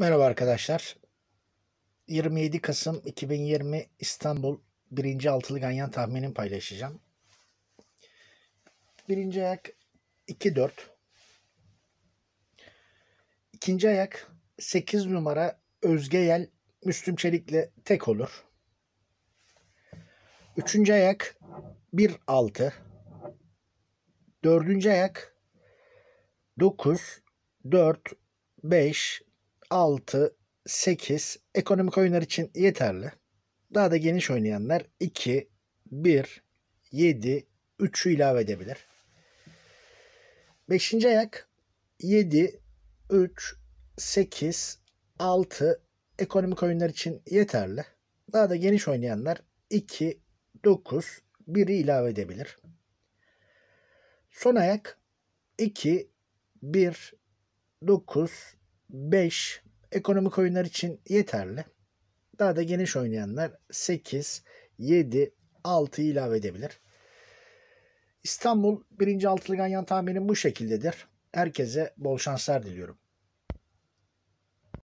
Merhaba arkadaşlar. 27 Kasım 2020 İstanbul 1. Altılı Ganyan tahminim paylaşacağım. Birinci ayak 2-4. İkinci ayak 8 numara Özge Yel Müslüm Çelik'le tek olur. Üçüncü ayak 1-6. Dördüncü ayak 9, 4, 5, 6, 8 ekonomik oyunlar için yeterli. Daha da geniş oynayanlar 2, 1, 7, 3'ü ilave edebilir. Beşinci ayak 7, 3, 8, 6 ekonomik oyunlar için yeterli. Daha da geniş oynayanlar 2, 9, 1'i ilave edebilir. Son ayak 2, 1, 9, 5 ekonomik oyunlar için yeterli. Daha da geniş oynayanlar 8, 7, 6 ilave edebilir. İstanbul birinci altılı yan tahminim bu şekildedir. Herkese bol şanslar diliyorum.